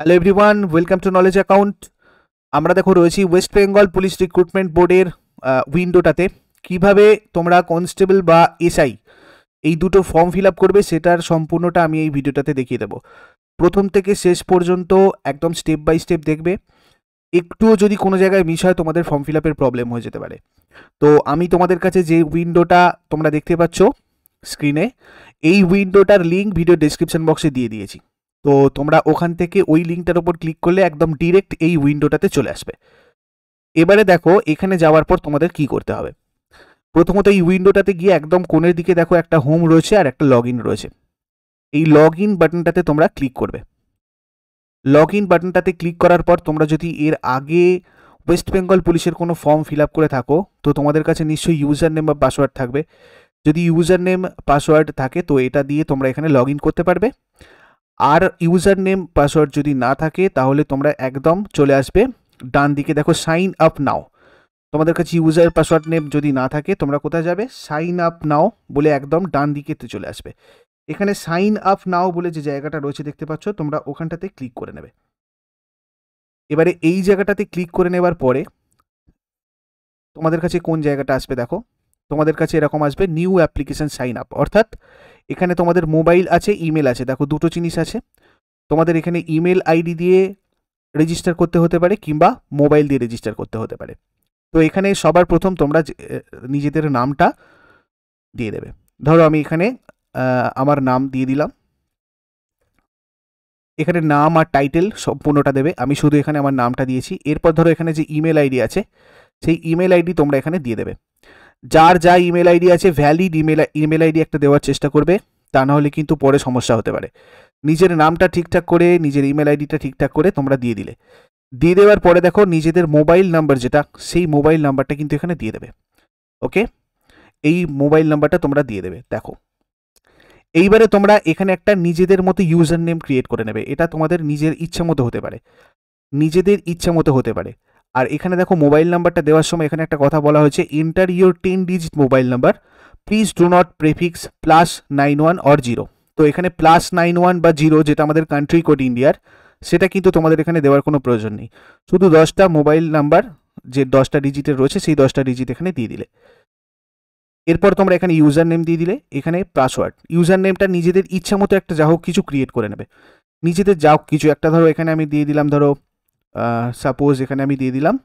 hello everyone welcome to knowledge account আমরা দেখো রয়েছি ওয়েস্ট বেঙ্গল পুলিশ রিক্রুটমেন্ট বোর্ডের উইন্ডোটাতে কিভাবে তোমরা কনস্টেবল বা এসআই এই দুটো ফর্ম ফিল আপ করবে সেটার সম্পূর্ণটা আমি এই ভিডিওটাতে দেখিয়ে দেবো প্রথম থেকে শেষ পর্যন্ত একদম স্টেপ বাই স্টেপ দেখবে একটুও যদি কোনো জায়গায় মিস হয় তোমাদের ফর্ম ফিল আপের প্রবলেম হয়ে যেতে পারে তো আমি তোমাদের কাছে যে উইন্ডোটা তোমরা দেখতে পাচ্ছ স্ক্রিনে এই উইন্ডোটার লিঙ্ক ভিডিও ডিসক্রিপশন বক্সে দিয়ে দিয়েছি তো তোমরা ওখান থেকে ওই লিঙ্কটার ওপর ক্লিক করলে একদম ডিরেক্ট এই উইন্ডোটাতে চলে আসবে এবারে দেখো এখানে যাওয়ার পর তোমাদের কি করতে হবে প্রথমত এই উইন্ডোটাতে গিয়ে একদম কোণের দিকে দেখো একটা হোম রয়েছে আর একটা লগ রয়েছে এই লগ ইন বাটনটাতে তোমরা ক্লিক করবে লগ ইন বাটনটাতে ক্লিক করার পর তোমরা যদি এর আগে ওয়েস্ট বেঙ্গল পুলিশের কোনো ফর্ম ফিল করে থাকো তো তোমাদের কাছে নিশ্চয়ই ইউজার নেম বা পাসওয়ার্ড থাকবে যদি ইউজার নেম পাসওয়ার্ড থাকে তো এটা দিয়ে তোমরা এখানে লগ করতে পারবে আর ইউজার নেম পাসওয়ার্ড যদি না থাকে তাহলে তোমরা একদম চলে আসবে ডান দিকে দেখো সাইন আপ নাও তোমাদের কাছে ইউজার পাসওয়ার্ড নেম যদি না থাকে তোমরা কোথায় যাবে সাইন আপ নাও বলে একদম ডান দিকে চলে আসবে এখানে সাইন আপ নাও বলে যে জায়গাটা রয়েছে দেখতে পাচ্ছ তোমরা ওখানটাতে ক্লিক করে নেবে এবারে এই জায়গাটাতে ক্লিক করে নেবার পরে তোমাদের কাছে কোন জায়গাটা আসবে দেখো তোমাদের কাছে এরকম আসবে নিউ অ্যাপ্লিকেশান সাইন আপ অর্থাৎ এখানে তোমাদের মোবাইল আছে ইমেল আছে দেখো দুটো জিনিস আছে তোমাদের এখানে ইমেল আইডি দিয়ে রেজিস্টার করতে হতে পারে কিংবা মোবাইল দিয়ে রেজিস্টার করতে হতে পারে তো এখানে সবার প্রথম তোমরা নিজেদের নামটা দিয়ে দেবে ধরো আমি এখানে আমার নাম দিয়ে দিলাম এখানে নাম আর টাইটেল সম্পূর্ণটা দেবে আমি শুধু এখানে আমার নামটা দিয়েছি এরপর ধরো এখানে যে ইমেল আইডি আছে সেই ইমেল আইডি তোমরা এখানে দিয়ে দেবে যার যা ইমেল আইডি আছে ভ্যালিড ইমেল ইমেল আইডি একটা দেওয়ার চেষ্টা করবে তা নাহলে কিন্তু পরে সমস্যা হতে পারে নিজের নামটা ঠিকঠাক করে নিজের ইমেল আইডিটা ঠিকঠাক করে তোমরা দিয়ে দিলে দিয়ে দেওয়ার পরে দেখো নিজেদের মোবাইল নাম্বার যেটা সেই মোবাইল নাম্বারটা কিন্তু এখানে দিয়ে দেবে ওকে এই মোবাইল নাম্বারটা তোমরা দিয়ে দেবে দেখো এইবারে তোমরা এখানে একটা নিজেদের মতো ইউজার নেম ক্রিয়েট করে নেবে এটা তোমাদের নিজের ইচ্ছা মতো হতে পারে নিজেদের ইচ্ছা মতো হতে পারে আর এখানে দেখো মোবাইল নাম্বারটা দেওয়ার সময় এখানে একটা কথা বলা হয়েছে enter your ten digit mobile number please do not prefix plus nine one or zero তো এখানে প্লাস নাইন ওয়ান বা জিরো যেটা আমাদের কান্ট্রি কোড ইন্ডিয়ার সেটা কিন্তু তোমাদের এখানে দেওয়ার কোনো প্রয়োজন নেই শুধু দশটা মোবাইল নাম্বার যে দশটা ডিজিটের রয়েছে সেই দশটা ডিজিট এখানে দিয়ে দিলে এরপর তোমরা এখানে ইউজার নেম দিয়ে দিলে এখানে পাসওয়ার্ড ইউজার নেমটা নিজেদের ইচ্ছা মতো একটা যা হোক কিছু ক্রিয়েট করে নেবে নিজেদের যা হোক কিছু একটা ধরো এখানে আমি দিয়ে দিলাম ধরো সাপোজ এখানে আমি দিয়ে দিলাম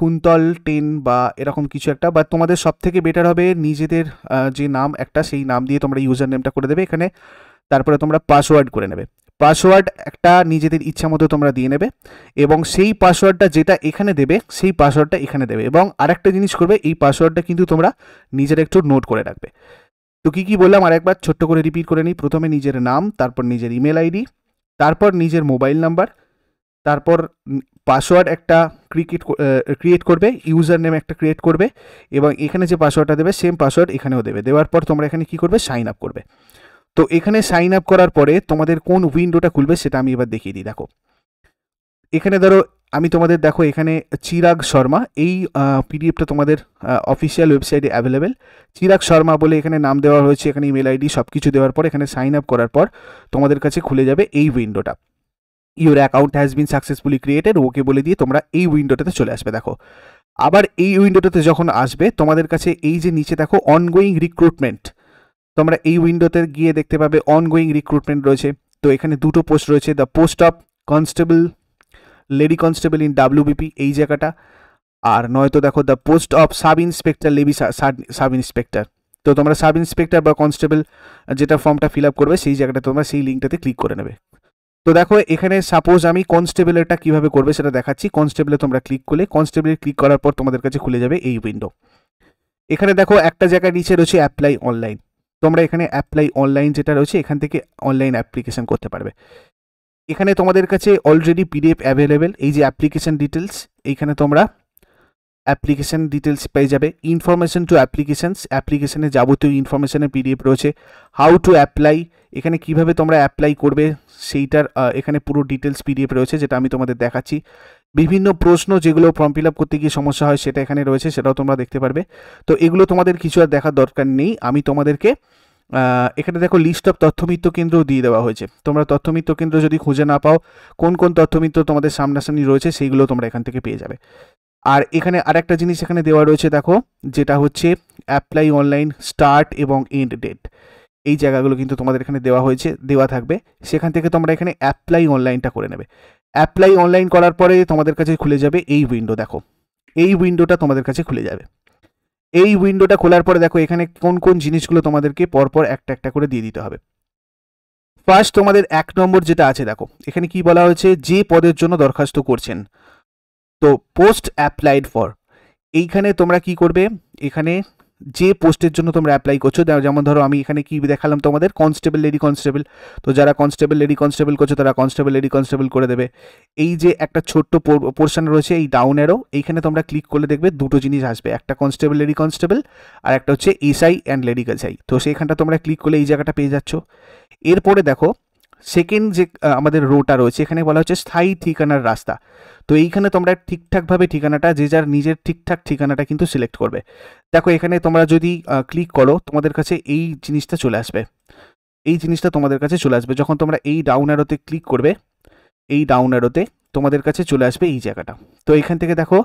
কুন্তল টেন বা এরকম কিছু একটা বা তোমাদের সব থেকে বেটার হবে নিজেদের যে নাম একটা সেই নাম দিয়ে তোমরা ইউজার নেমটা করে দেবে এখানে তারপরে তোমরা পাসওয়ার্ড করে নেবে পাসওয়ার্ড একটা নিজেদের ইচ্ছা মতো তোমরা দিয়ে নেবে এবং সেই পাসওয়ার্ডটা যেটা এখানে দেবে সেই পাসওয়ার্ডটা এখানে দেবে এবং আরেকটা জিনিস করবে এই পাসওয়ার্ডটা কিন্তু তোমরা নিজের একটু নোট করে রাখবে তো কী কী বললাম আর একবার ছোট্ট করে রিপিট করে নিই প্রথমে নিজের নাম তারপর নিজের ইমেল আইডি তারপর নিজের মোবাইল নাম্বার তারপর পাসওয়ার্ড একটা ক্রিকেট ক্রিয়েট করবে ইউজার নেম একটা ক্রিয়েট করবে এবং এখানে যে পাসওয়ার্ডটা দেবে সেম পাসওয়ার্ড এখানেও দেবে দেওয়ার পর তোমরা এখানে কি করবে সাইন আপ করবে তো এখানে সাইন আপ করার পরে তোমাদের কোন উইন্ডোটা খুলবে সেটা আমি এবার দেখিয়ে দিই দেখো এখানে ধরো আমি তোমাদের দেখো এখানে চিরাগ শর্মা এই পিডিএফটা তোমাদের অফিসিয়াল ওয়েবসাইটে অ্যাভেলেবেল চিরাগ শর্মা বলে এখানে নাম দেওয়া হয়েছে এখানে ইমেল আইডি সব কিছু দেওয়ার পর এখানে সাইন আপ করার পর তোমাদের কাছে খুলে যাবে এই উইন্ডোটা your account has been successfully created okay বলে দিয়ে তোমরা এই উইন্ডোটাতে চলে আসবে দেখো আবার এই উইন্ডোটাতে যখন আসবে তোমাদের কাছে এই যে নিচে দেখো অনগোয়িং রিক্রুটমেন্ট তোমরা এই উইন্ডোতে গিয়ে দেখতে পাবে অনগোয়িং রিক্রুটমেন্ট রয়েছে তো এখানে দুটো পোস্ট রয়েছে the post of constable lady constable in WBP এই জায়গাটা আর নয়তো দেখো the post of sub inspector lady sub inspector তো তোমরা সাব ইন্সপেক্টর বা কনস্টেবল যেটা ফর্মটা ফিল আপ করবে সেই জায়গাটা তোমরা সেই লিঙ্কটাতে ক্লিক করে নেবে তো দেখো এখানে সাপোজ আমি কনস্টেবলেরটা কিভাবে করবে সেটা দেখাচ্ছি কনস্টেবলে তোমরা ক্লিক করলে কনস্টেবলে ক্লিক করার পর তোমাদের কাছে খুলে যাবে এই উইন্ডো এখানে দেখো একটা জায়গায় নিচে রয়েছে অ্যাপ্লাই অনলাইন তোমরা এখানে অ্যাপ্লাই অনলাইন যেটা রয়েছে এখান থেকে অনলাইন অ্যাপ্লিকেশন করতে পারবে এখানে তোমাদের কাছে অলরেডি পিডিএফ অ্যাভেলেবেল এই যে অ্যাপ্লিকেশন ডিটেলস এইখানে তোমরা অ্যাপ্লিকেশান ডিটেলস পেয়ে যাবে ইনফরমেশান টু অ্যাপ্লিকেশানস অ্যাপ্লিকেশানে যাবতীয় ইনফরমেশানের পিডিএফ রয়েছে হাউ টু অ্যাপ্লাই এখানে কিভাবে তোমরা অ্যাপ্লাই করবে সেইটার এখানে পুরো ডিটেলস পিডিএফ রয়েছে যেটা আমি তোমাদের দেখাচ্ছি বিভিন্ন প্রশ্ন যেগুলো ফর্ম ফিল আপ করতে গিয়ে সমস্যা হয় সেটা এখানে রয়েছে সেটাও তোমরা দেখতে পারবে তো এগুলো তোমাদের কিছু আর দেখার দরকার নেই আমি তোমাদেরকে এখানে দেখো লিস্ট অফ তথ্যমিত্র কেন্দ্র দিয়ে দেওয়া হয়েছে তোমরা তথ্যমিত্র কেন্দ্র যদি খুঁজে না পাও কোন কোন তথ্যমিত্র তোমাদের সামনাসামনি রয়েছে সেইগুলো তোমরা এখান থেকে পেয়ে যাবে আর এখানে আর একটা জিনিস এখানে দেওয়া রয়েছে দেখো যেটা হচ্ছে অ্যাপ্লাই অনলাইন স্টার্ট এবং এন্ড ডেট এই জায়গাগুলো কিন্তু তোমাদের এখানে দেওয়া হয়েছে দেওয়া থাকবে সেখান থেকে তোমরা এখানে অ্যাপ্লাই অনলাইনটা করে নেবে অ্যাপ্লাই অনলাইন করার পরে তোমাদের কাছে খুলে যাবে এই উইন্ডো দেখো এই উইন্ডোটা তোমাদের কাছে খুলে যাবে এই উইন্ডোটা খোলার পরে দেখো এখানে কোন কোন জিনিসগুলো তোমাদেরকে পরপর একটা একটা করে দিয়ে দিতে হবে ফার্স্ট তোমাদের এক নম্বর যেটা আছে দেখো এখানে কি বলা হয়েছে যে পদের জন্য দরখাস্ত করছেন তো পোস্ট অ্যাপ্লাইড ফর এইখানে তোমরা কি করবে এখানে যে পোস্টের জন্য তোমরা অ্যাপ্লাই করছো যেমন ধরো আমি এখানে কী দেখালাম তোমাদের কনস্টেবল লেডি কনস্টেবল তো যারা কনস্টেবল লেডি কনস্টেবল করছো তারা কনস্টেবল লেডি কনস্টেবল করে দেবে এই যে একটা ছোট্ট পোর্শন রয়েছে এই ডাউনেরও এইখানে তোমরা ক্লিক করলে দেখবে দুটো জিনিস আসবে একটা কনস্টেবল লেডি কনস্টেবল আর একটা হচ্ছে এসআই অ্যান্ড লেডি কাসাই তো সেইখানটা তোমরা ক্লিক করলে এই জায়গাটা পেয়ে যাচ্ছ এরপরে দেখো সেকেন্ড যে আমাদের রোটা রয়েছে এখানে বলা হচ্ছে স্থায়ী ঠিকানার রাস্তা তো এইখানে তোমরা ঠিকঠাকভাবে ঠিকানাটা যে যার নিজের ঠিকঠাক ঠিকানাটা কিন্তু সিলেক্ট করবে দেখো এখানে তোমরা যদি ক্লিক করো তোমাদের কাছে এই জিনিসটা চলে আসবে এই জিনিসটা তোমাদের কাছে চলে আসবে যখন তোমরা এই ডাউন অ্যারোতে ক্লিক করবে এই ডাউন অ্যারোতে তোমাদের কাছে চলে আসবে এই জায়গাটা তো এখান থেকে দেখো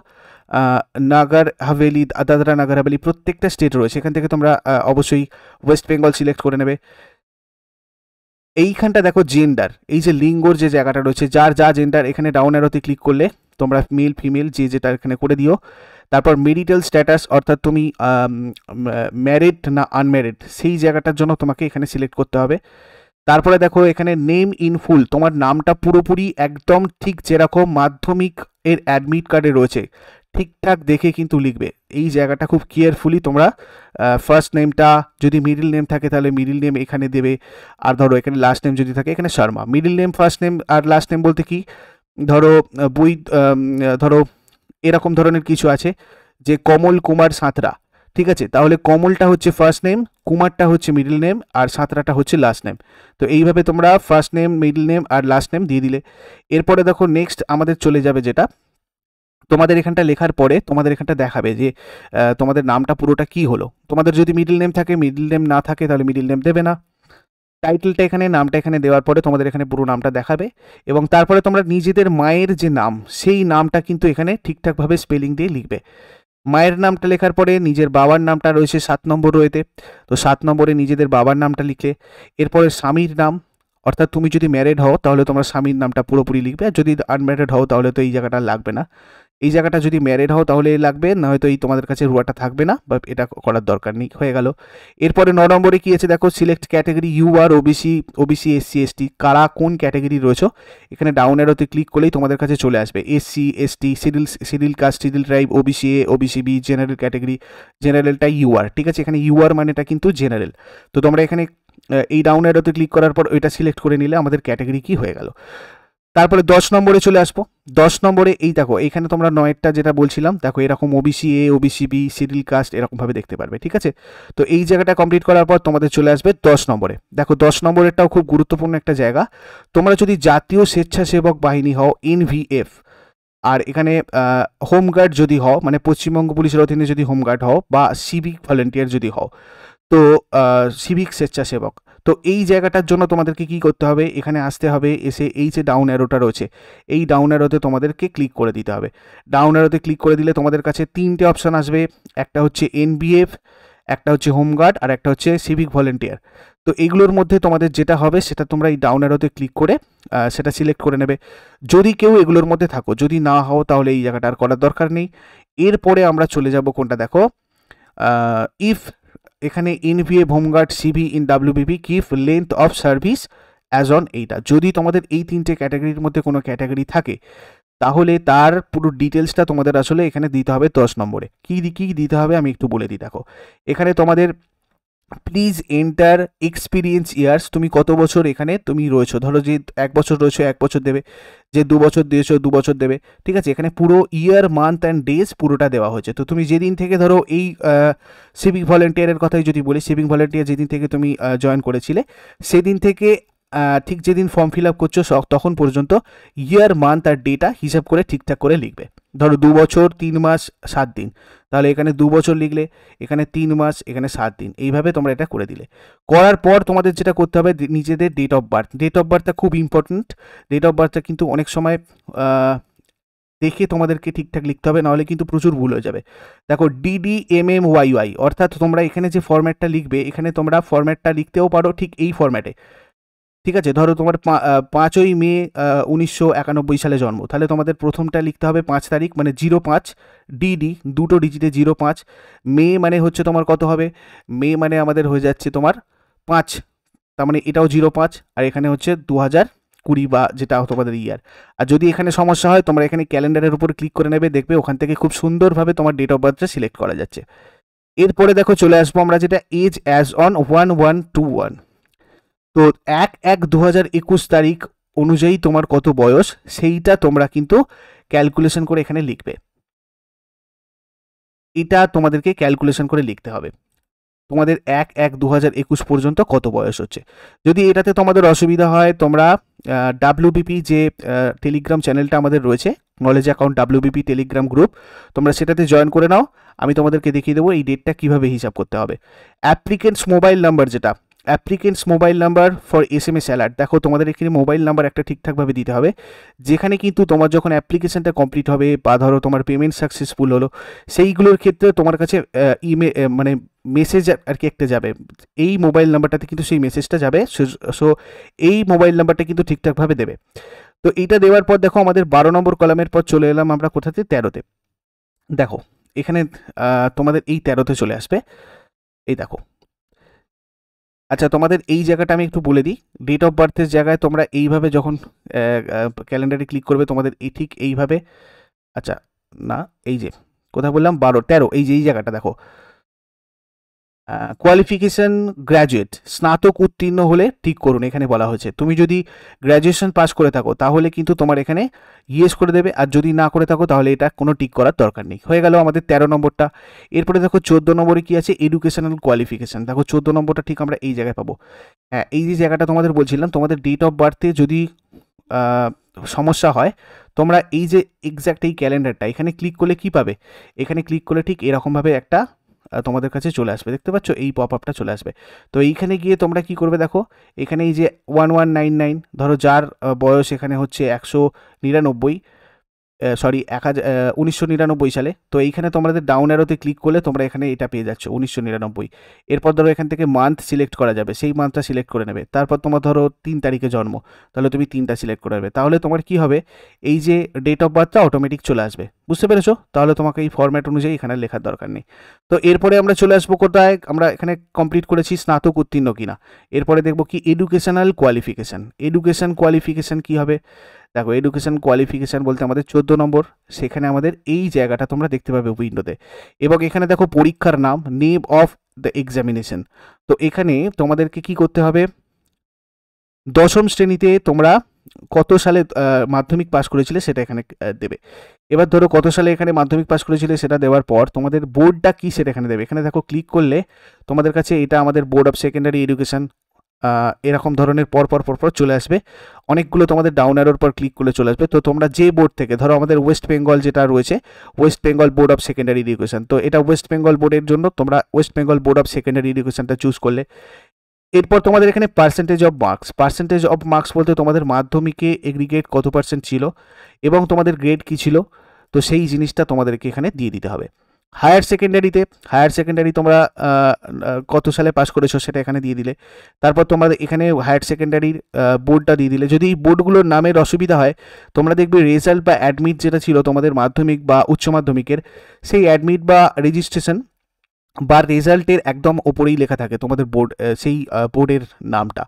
নাগার হাভেলি দাদরা নাগার হাভেলি প্রত্যেকটা স্টেট রয়েছে এখান থেকে তোমরা অবশ্যই ওয়েস্ট বেঙ্গল সিলেক্ট করে নেবে এইখানটা দেখো জেন্ডার এই যে লিঙ্গর যে জায়গাটা রয়েছে যার যা জেন্ডার এখানে ডাউন অ্যারোতে ক্লিক করলে তোমরা মেল ফিমেল যে যেটা এখানে করে দিও তারপর মেরিটাল স্ট্যাটাস অর্থাৎ তুমি ম্যারিড না আনম্যারিড সেই জায়গাটার জন্য তোমাকে এখানে সিলেক্ট করতে হবে তারপরে দেখো এখানে নেম ইন ফুল তোমার নামটা পুরোপুরি একদম ঠিক যেরকম মাধ্যমিক এর অ্যাডমিট কার্ডে রয়েছে ঠিকঠাক দেখে কিন্তু লিখবে এই জায়গাটা খুব কেয়ারফুলি তোমরা ফার্স্ট নেমটা যদি মিডিল নেম থাকে তাহলে মিডিল নেম এখানে দেবে আর ধরো এখানে লাস্ট নেম যদি থাকে এখানে Sharma middle name first name আর লাস্ট নেম বলতে কি ধরো বই ধরো এরকম ধরনের কিছু আছে যে কমল কুমার সাঁতরা ঠিক আছে তাহলে কমলটা হচ্ছে ফার্স্ট নেম কুমারটা হচ্ছে মিডল নেম আর সাঁতরাটা হচ্ছে লাস্ট নেম তো এইভাবে তোমরা ফার্স্ট নেম মিডল নেম আর লাস্ট নেম দিয়ে দিলে এরপরে দেখো নেক্সট আমাদের চলে যাবে যেটা তোমাদের এখানটা লেখার পরে তোমাদের এখানটা দেখাবে যে তোমাদের নামটা পুরোটা কি হলো তোমাদের যদি মিডিল নেম থাকে মিডিল নেম না থাকে তাহলে মিডিল নেম দেবে না টাইটেলটা এখানে নামটা এখানে দেওয়ার পরে তোমাদের এখানে পুরো নামটা দেখাবে এবং তারপরে তোমরা নিজেদের মায়ের যে নাম সেই নামটা কিন্তু এখানে ঠিকঠাকভাবে স্পেলিং দিয়ে লিখবে মায়ের নামটা লেখার পরে নিজের বাবার নামটা রয়েছে সাত নম্বর রয়েতে তো সাত নম্বরে নিজেদের বাবার নামটা লিখে এরপরে স্বামীর নাম অর্থাৎ তুমি যদি ম্যারেড হও তাহলে তোমরা স্বামীর নামটা পুরোপুরি লিখবে আর যদি আনম্যারেড হও তাহলে তো এই জায়গাটা লাগবে না এই জায়গাটা যদি ম্যারেড হও তাহলে লাগবে না হয়তো এই তোমাদের কাছে রুয়াটা থাকবে না বা এটা করার দরকার নেই হয়ে গেল এরপরে ন নম্বরে কী আছে দেখো select category U R OBC OBC SC ST কারা কোন ক্যাটাগরি রয়েছে এখানে ডাউন অ্যারোতে ক্লিক করলেই তোমাদের কাছে চলে আসবে SC ST scheduled scheduled caste scheduled tribe OBC A OBC B general category জেনারেলটা ইউ আর ঠিক আছে এখানে ইউ আর মানেটা কিন্তু জেনারেল তো তোমরা এখানে এই ডাউন অ্যারোতে ক্লিক করার পর ওইটা সিলেক্ট করে নিলে আমাদের ক্যাটাগরি কি হয়ে গেল তারপরে দশ নম্বরে চলে আসবো দশ নম্বরে এই দেখো এখানে তোমরা নয়েরটা যেটা বলছিলাম দেখো এরকম OBC A OBC B scheduled caste এরকমভাবে দেখতে পারবে ঠিক আছে তো এই জায়গাটা কমপ্লিট করার পর তোমাদের চলে আসবে দশ নম্বরে দেখো দশ নম্বরেরটাও খুব গুরুত্বপূর্ণ একটা জায়গা তোমরা যদি জাতীয় স্বেচ্ছাসেবক বাহিনী হও এনভিএফ আর এখানে হোমগার্ড যদি হও মানে পশ্চিমবঙ্গ পুলিশের অধীনে যদি হোমগার্ড হও বা সিভিক ভলেন্টিয়ার যদি হও তো সিভিক স্বেচ্ছাসেবক তো এই জায়গাটার জন্য তোমাদেরকে কি করতে হবে এখানে আসতে হবে এসে এই যে ডাউন অ্যারোটা রয়েছে এই ডাউন অ্যারোতে তোমাদেরকে ক্লিক করে দিতে হবে ডাউন অ্যারোতে ক্লিক করে দিলে তোমাদের কাছে তিনটে অপশান আসবে একটা হচ্ছে এনবিএফ একটা হচ্ছে হোমগার্ড আর একটা হচ্ছে সিভিক ভলেন্টিয়ার তো এইগুলোর মধ্যে তোমাদের যেটা হবে সেটা তোমরা এই ডাউন অ্যারোতে ক্লিক করে সেটা সিলেক্ট করে নেবে যদি কেউ এগুলোর মধ্যে থাকো যদি না হও তাহলে এই জায়গাটা আর করার দরকার নেই এরপরে আমরা চলে যাব কোনটা দেখো ইফ এখানে NVA home guard CV in WBP কিফ length of service as on এইটা যদি তোমাদের এই তিনটে ক্যাটাগরির মধ্যে কোনো ক্যাটাগরি থাকে তাহলে তার পুরো ডিটেলসটা তোমাদের আসলে এখানে দিতে হবে দশ নম্বরে কী কী দিতে হবে আমি একটু বলে দিই দেখো এখানে তোমাদের প্লিজ এন্টার এক্সপিরিয়েন্স ইয়ার্স তুমি কত বছর এখানে তুমি রয়েছো ধরো যে এক বছর রয়েছো এক বছর দেবে যে দু বছর দিয়েছো দু বছর দেবে ঠিক আছে এখানে পুরো ইয়ার মান্থ অ্যান্ড ডেজ পুরোটা দেওয়া হয়েছে তো তুমি যেদিন থেকে ধরো এই সিভিক ভলেন্টিয়ারের কথাই যদি বলি সিভিক ভলেন্টিয়ার যেদিন থেকে তুমি জয়েন করেছিলে সেদিন থেকে ঠিক যেদিন ফর্ম ফিল আপ করছো তখন পর্যন্ত ইয়ার মান্থ আর ডেটা হিসাব করে ঠিকঠাক করে লিখবে ধরো দু বছর তিন মাস সাত দিন তাহলে এখানে দু বছর লিখলে এখানে তিন মাস এখানে সাত দিন এইভাবে তোমরা এটা করে দিলে করার পর তোমাদের যেটা করতে হবে নিজেদের date of birth date of বার্থটা খুব ইম্পর্ট্যান্ট ডেট অফ বার্থটা কিন্তু অনেক সময় দেখে তোমাদেরকে ঠিকঠাক লিখতে হবে নাহলে কিন্তু প্রচুর ভুল হয়ে যাবে দেখো DD M M Y Y অর্থাৎ তোমরা এখানে যে ফর্ম্যাটটা লিখবে এখানে তোমরা ফর্ম্যাটটা লিখতেও পারো ঠিক এই ফর্ম্যাটে ঠিক আছে ধরো তোমার পাঁচই মে উনিশশো একানব্বই সালে জন্ম তাহলে তোমাদের প্রথমটা লিখতে হবে পাঁচ তারিখ মানে জিরো পাঁচ ডিডি দুটো ডিজিটে জিরো পাঁচ মে মানে হচ্ছে তোমার কত হবে মে মানে আমাদের হয়ে যাচ্ছে তোমার পাঁচ তার মানে এটাও জিরো পাঁচ আর এখানে হচ্ছে দু হাজার কুড়ি বা যেটা তোমাদের ইয়ার আর যদি এখানে সমস্যা হয় তোমরা এখানে ক্যালেন্ডারের উপর ক্লিক করে নেবে দেখবে ওখান থেকে খুব সুন্দরভাবে তোমার ডেট অফ বার্থটা সিলেক্ট করা যাচ্ছে এরপরে দেখো চলে আসবো আমরা যেটা age as on one one two one তো এক এক দু হাজার একুশ তারিখ অনুযায়ী তোমার কত বয়স সেইটা তোমরা কিন্তু ক্যালকুলেশন করে এখানে লিখবে এটা তোমাদেরকে ক্যালকুলেশন করে লিখতে হবে তোমাদের এক এক দু হাজার একুশ পর্যন্ত কত বয়স হচ্ছে যদি এটাতে তোমাদের অসুবিধা হয় তোমরা ডাব্লিউবিপি যে টেলিগ্রাম চ্যানেলটা আমাদের রয়েছে knowledge account WBP Telegram group তোমরা সেটাতে জয়েন করে নাও আমি তোমাদেরকে দেখিয়ে দেবো এই ডেটটা কীভাবে হিসাব করতে হবে অ্যাপ্লিকেন্টস মোবাইল নাম্বার যেটা applicants mobile number for S M S alert দেখো তোমাদের এখানে মোবাইল নাম্বার একটা ঠিকঠাকভাবে দিতে হবে যেখানে কিন্তু তোমার যখন অ্যাপ্লিকেশানটা কমপ্লিট হবে বা ধরো তোমার পেমেন্ট সাকসেসফুল হলো সেইগুলোর ক্ষেত্রে তোমার কাছে ইমে মানে মেসেজ আর কি একটা যাবে এই মোবাইল নাম্বারটাতে কিন্তু সেই মেসেজটা যাবে সো এই মোবাইল নাম্বারটা কিন্তু ঠিকঠাকভাবে দেবে তো এইটা দেওয়ার পর দেখো আমাদের বারো নম্বর কলামের পর চলে এলাম আমরা কোথাতে তেরোতে দেখো এখানে তোমাদের এই তেরোতে চলে আসবে এই দেখো আচ্ছা তোমাদের এই জায়গাটা আমি একটু বলে দিই ডেট অফ বার্থের জায়গায় তোমরা এইভাবে যখন ক্যালেন্ডারে ক্লিক করবে তোমাদের এই ঠিক এইভাবে আচ্ছা না এই যে কোথায় বললাম বারো তেরো এই যে এই জায়গাটা দেখো কোয়ালিফিকেশন গ্র্যাজুয়েট স্নাতক উত্তীর্ণ হলে ঠিক করুন এখানে বলা হয়েছে তুমি যদি গ্র্যাজুয়েশন পাস করে থাকো তাহলে কিন্তু তোমার এখানে ইয়েস করে দেবে আর যদি না করে থাকো তাহলে এটা কোনো টিক করার দরকার নেই হয়ে গেল আমাদের তেরো নম্বরটা এরপরে দেখো চোদ্দো নম্বরে কী আছে এডুকেশনাল কোয়ালিফিকেশান দেখো চোদ্দো নম্বরটা ঠিক আমরা এই জায়গায় পাবো হ্যাঁ এই যে জায়গাটা তোমাদের বলছিলাম তোমাদের ডেট অফ বার্থে যদি সমস্যা হয় তোমরা এই যে এক্স্যাক্ট এই ক্যালেন্ডারটা এখানে ক্লিক করলে কি পাবে এখানে ক্লিক করলে ঠিক এরকমভাবে একটা তোমাদের কাছে চলে আসবে দেখতে পাচ্ছ এই পপ আপটা চলে আসবে তো এইখানে গিয়ে তোমরা কি করবে দেখো এখানে এই যে ওয়ান ওয়ান নাইন নাইন ধরো যার বয়স এখানে হচ্ছে একশো নিরানব্বই সরি এক হাজার উনিশশো নিরানব্বই সালে তো এইখানে তোমাদের ডাউন অ্যারোতে ক্লিক করলে তোমরা এখানে এটা পেয়ে যাচ্ছ উনিশশো নিরানব্বই এরপর ধরো এখান থেকে মান্থ সিলেক্ট করা যাবে সেই মান্থটা সিলেক্ট করে নেবে তারপর তোমার ধরো তিন তারিখে জন্ম তাহলে তুমি তিনটা সিলেক্ট করে নেবে তাহলে তোমার কি হবে এই যে ডেট অফ বার্থটা অটোমেটিক চলে আসবে বুঝতে পেরেছো তাহলে তোমাকে এই ফর্ম্যাট অনুযায়ী এখানে লেখার দরকার নেই তো এরপরে আমরা চলে আসবো কোথায় আমরা এখানে কমপ্লিট করেছি স্নাতক উত্তীর্ণ কিনা এরপরে দেখব কি এডুকেশনাল কোয়ালিফিকেশান এডুকেশান কোয়ালিফিকেশান কী হবে দেখো এডুকেশান কোয়ালিফিকেশান বলতে আমাদের চোদ্দো নম্বর সেখানে আমাদের এই জায়গাটা তোমরা দেখতে পাবে উইন্ডোতে এবং এখানে দেখো পরীক্ষার নাম নেম অফ দ্য এক্সামিনেশন তো এখানে তোমাদেরকে কি করতে হবে দশম শ্রেণীতে তোমরা কত সালে মাধ্যমিক পাস করেছিলে সেটা এখানে দেবে এবার ধরো কত সালে এখানে মাধ্যমিক পাস করেছিলে সেটা দেওয়ার পর তোমাদের বোর্ডটা কী সেটা এখানে দেবে এখানে দেখো ক্লিক করলে তোমাদের কাছে এটা আমাদের বোর্ড অফ সেকেন্ডারি এডুকেশান এরকম ধরনের পর পর পর চলে আসবে অনেকগুলো তোমাদের ডাউন অ্যারোর পর ক্লিক করলে চলে আসবে তো তোমরা যে বোর্ড থেকে ধরো আমাদের ওয়েস্ট বেঙ্গল যেটা রয়েছে West Bengal board of secondary education তো এটা ওয়েস্ট বেঙ্গল বোর্ডের জন্য তোমরা West Bengal board of secondary এডুকেশানটা চুজ করলে এরপর তোমাদের এখানে percentage of marks percentage of marks বলতে তোমাদের মাধ্যমিকে এগ্রিগেট কত পার্সেন্ট ছিল এবং তোমাদের গ্রেড কী ছিল তো সেই জিনিসটা তোমাদেরকে এখানে দিয়ে দিতে হবে হায়ার সেকেন্ডারিতে হায়ার সেকেন্ডারি তোমরা কত সালে পাস করেছো সেটা এখানে দিয়ে দিলে তারপর তোমরা এখানে হায়ার সেকেন্ডারির বোর্ডটা দিয়ে দিলে যদি বোর্ডগুলোর নামের অসুবিধা হয় তোমরা দেখবে রেজাল্ট বা অ্যাডমিট যেটা ছিল তোমাদের মাধ্যমিক বা উচ্চ মাধ্যমিকের সেই অ্যাডমিট বা রেজিস্ট্রেশন বা রেজাল্টের একদম ওপরেই লেখা থাকে তোমাদের বোর্ড সেই বোর্ডের নামটা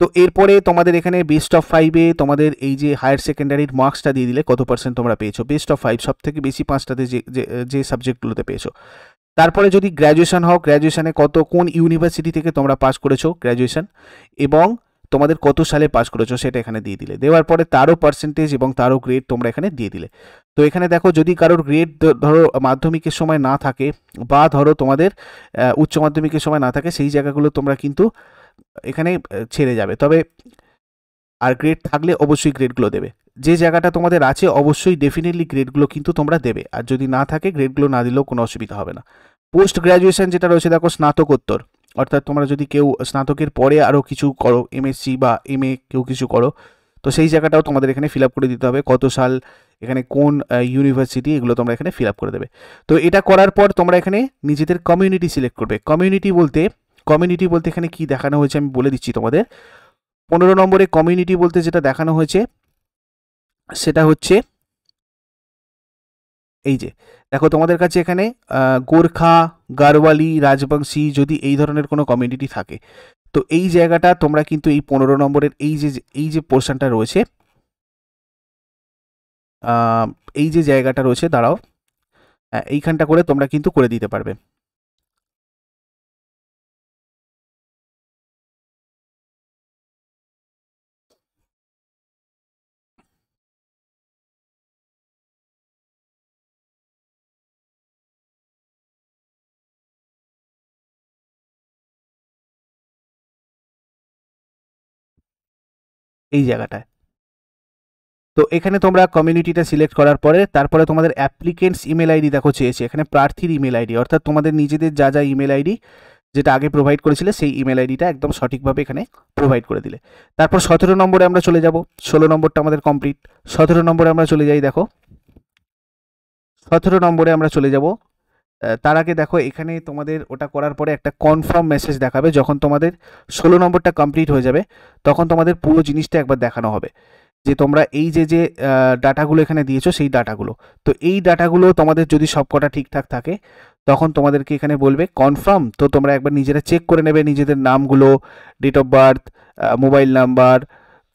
তো এরপরে তোমাদের এখানে বেস্ট অফ ফাইভে তোমাদের এই যে হায়ার সেকেন্ডারির মার্কসটা দিয়ে দিলে কত পার্সেন্ট তোমরা পেয়েছো বেস্ট অফ ফাইভ সব থেকে বেশি পাঁচটাতে যে যে সাবজেক্টগুলোতে পেয়েছো তারপরে যদি গ্র্যাজুয়েশন হও গ্র্যাজুয়েশানে কত কোন ইউনিভার্সিটি থেকে তোমরা পাস করেছো গ্র্যাজুয়েশান এবং তোমাদের কত সালে পাস করেছো সেটা এখানে দিয়ে দিলে দেওয়ার পরে তারও পার্সেন্টেজ এবং তারও গ্রেড তোমরা এখানে দিয়ে দিলে তো এখানে দেখো যদি কারোর গ্রেড ধরো মাধ্যমিকের সময় না থাকে বা ধরো তোমাদের উচ্চ মাধ্যমিকের সময় না থাকে সেই জায়গাগুলো তোমরা কিন্তু এখানে ছেড়ে যাবে তবে আর গ্রেড থাকলে অবশ্যই গ্রেডগুলো দেবে যে জায়গাটা তোমাদের আছে অবশ্যই ডেফিনেটলি গ্রেডগুলো কিন্তু তোমরা দেবে আর যদি না থাকে গ্রেডগুলো না দিলেও কোনো অসুবিধা হবে না পোস্ট গ্র্যাজুয়েশন যেটা রয়েছে দেখো স্নাতকোত্তর অর্থাৎ তোমরা যদি কেউ স্নাতকের পরে আরও কিছু করো এমএসসি বা এম এ কেউ কিছু করো তো সেই জায়গাটাও তোমাদের এখানে ফিল আপ করে দিতে হবে কত সাল এখানে কোন ইউনিভার্সিটি এগুলো তোমরা এখানে ফিল আপ করে দেবে তো এটা করার পর তোমরা এখানে নিজেদের কমিউনিটি সিলেক্ট করবে কমিউনিটি বলতে কমিউনিটি বলতে এখানে কি দেখানো হয়েছে আমি বলে দিচ্ছি তোমাদের পনেরো নম্বরে কমিউনিটি বলতে যেটা দেখানো হয়েছে সেটা হচ্ছে এই যে দেখো তোমাদের কাছে এখানে গোর্খা গারওয়ালি রাজবংশী যদি এই ধরনের কোনো কমিউনিটি থাকে তো এই জায়গাটা তোমরা কিন্তু এই পনেরো নম্বরের এই যে এই যে পোর্শনটা রয়েছে এই যে জায়গাটা রয়েছে দাঁড়াও হ্যাঁ, এইখানটা করে তোমরা কিন্তু করে দিতে পারবে এই জায়গাটায় তো এখানে তোমরা কমিউনিটিটা সিলেক্ট করার পরে তারপরে তোমাদের অ্যাপ্লিকেন্টস ইমেল আইডি দেখো চেয়েছে এখানে প্রার্থীর ইমেল আইডি অর্থাৎ তোমাদের নিজেদের যা যা ইমেল আইডি যেটা আগে প্রোভাইড করেছিলে সেই ইমেল আইডিটা একদম সঠিকভাবে এখানে প্রোভাইড করে দিলে তারপর সতেরো নম্বরে আমরা চলে যাব ষোলো নম্বরটা আমাদের কমপ্লিট সতেরো নম্বরে আমরা চলে যাই দেখো সতেরো নম্বরে আমরা চলে যাব তার আগে দেখো এখানে তোমাদের ওটা করার পরে একটা কনফার্ম মেসেজ দেখাবে যখন তোমাদের ষোলো নম্বরটা কমপ্লিট হয়ে যাবে তখন তোমাদের পুরো জিনিসটা একবার দেখানো হবে যে তোমরা এই যে যে ডাটাগুলো এখানে দিয়েছো সেই ডাটাগুলো তো এই ডাটাগুলো তোমাদের যদি সব কটা ঠিকঠাক থাকে তখন তোমাদেরকে এখানে বলবে কনফার্ম তো তোমরা একবার নিজেরা চেক করে নেবে নিজেদের নামগুলো date of birth mobile number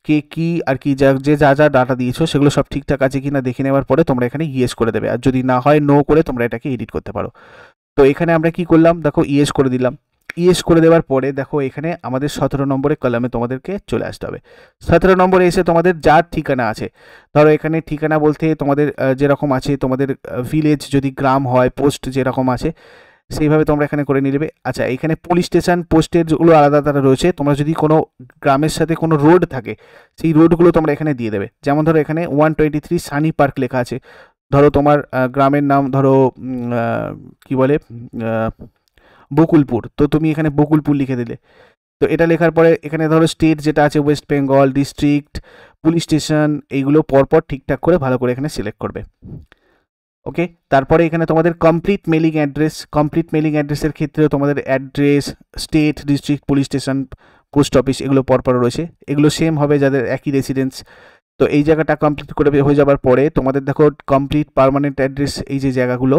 কে কি আর কি যা যে যা যা ডাটা দিয়েছো সেগুলো সব ঠিকঠাক আছে কি না দেখে নেওয়ার পরে তোমরা এখানে ইয়েস করে দেবে আর যদি না হয় নো করে তোমরা এটাকে এডিট করতে পারো তো এখানে আমরা কি করলাম দেখো ইয়েস করে দিলাম ইয়েস করে দেওয়ার পরে দেখো এখানে আমাদের সতেরো নম্বরের কলামে তোমাদেরকে চলে আসতে হবে সতেরো নম্বরে এসে তোমাদের যার ঠিকানা আছে ধরো এখানে ঠিকানা বলতে তোমাদের যেরকম আছে তোমাদের ভিলেজ যদি গ্রাম হয় পোস্ট যেরকম আছে সেইভাবে তোমরা এখানে করে নিয়ে নেবে আচ্ছা এখানে পুলিশ স্টেশন পোস্টের যেগুলো আলাদা তারা রয়েছে তোমরা যদি কোনো গ্রামের সাথে কোনো রোড থাকে সেই রোডগুলো তোমরা এখানে দিয়ে দেবে যেমন ধরো এখানে one twenty three Sunny Park লেখা আছে ধরো তোমার গ্রামের নাম ধরো কি বলে বকুলপুর তো তুমি এখানে বকুলপুর লিখে দিলে তো এটা লেখার পরে এখানে ধরো স্টেট যেটা আছে West Bengal district police station এইগুলো পরপর ঠিকঠাক করে ভালো করে এখানে সিলেক্ট করবে ওকে তারপরে এখানে তোমাদের complete mailing address complete mailing অ্যাড্রেসের ক্ষেত্রেও তোমাদের address state district police station post office এগুলো পরপর রয়েছে এগুলো সেম হবে যাদের একই রেসিডেন্স তো এই জায়গাটা কমপ্লিট করে হয়ে যাবার পরে তোমাদের দেখো কমপ্লিট পারমানেন্ট অ্যাড্রেস এই যে জায়গাগুলো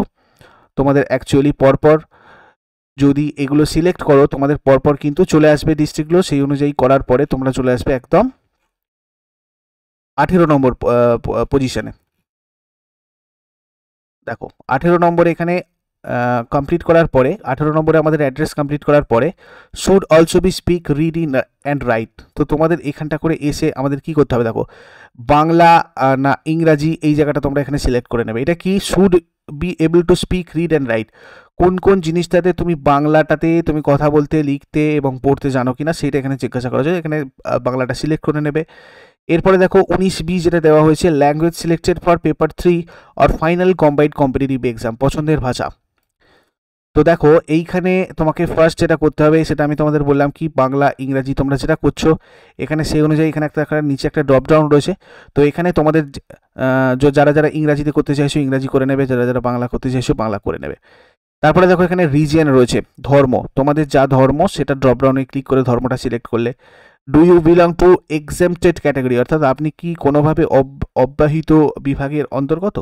তোমাদের অ্যাকচুয়ালি পরপর যদি এগুলো সিলেক্ট করো তোমাদের পরপর কিন্তু চলে আসবে ডিস্ট্রিক্টগুলো সেই অনুযায়ী করার পরে তোমরা চলে আসবে একদম আঠেরো নম্বর পজিশানে দেখো আঠেরো নম্বর এখানে কমপ্লিট করার পরে আঠেরো নম্বরে আমাদের অ্যাড্রেস কমপ্লিট করার পরে should also be speak read in and write তো তোমাদের এখানটা করে এসে আমাদের কি করতে হবে দেখো বাংলা না ইংরাজি এই জায়গাটা তোমরা এখানে সিলেক্ট করে নেবে এটা কি should be able to speak read and write কোন কোন জিনিসটাতে তুমি বাংলাটাতে তুমি কথা বলতে লিখতে এবং পড়তে জানো কি না সেটা এখানে জিজ্ঞাসা করা যায় এখানে বাংলাটা সিলেক্ট করে নেবে এরপরে দেখো উনিশ বি যেটা দেওয়া হয়েছে language selected for paper three or final combined competitive exam পছন্দের ভাষা তো দেখো এইখানে তোমাকে ফার্স্ট যেটা করতে হবে সেটা আমি তোমাদের বললাম কি বাংলা ইংরাজি তোমরা যেটা করছো এখানে সেই অনুযায়ী এখানে একটা একটা নিচে একটা ড্রপ ডাউন রয়েছে তো এখানে তোমাদের যারা যারা ইংরাজিতে করতে চাইছো ইংরাজি করে নেবে যারা যারা বাংলা করতে চাইছো বাংলা করে নেবে তারপরে দেখো এখানে রিজিয়ান রয়েছে ধর্ম তোমাদের যা ধর্ম সেটা ড্রপ ডাউনে ক্লিক করে ধর্মটা সিলেক্ট করলে do you belong to exempted category অর্থাৎ আপনি কি কোনোভাবে অব্যাহিত বিভাগের অন্তর্গত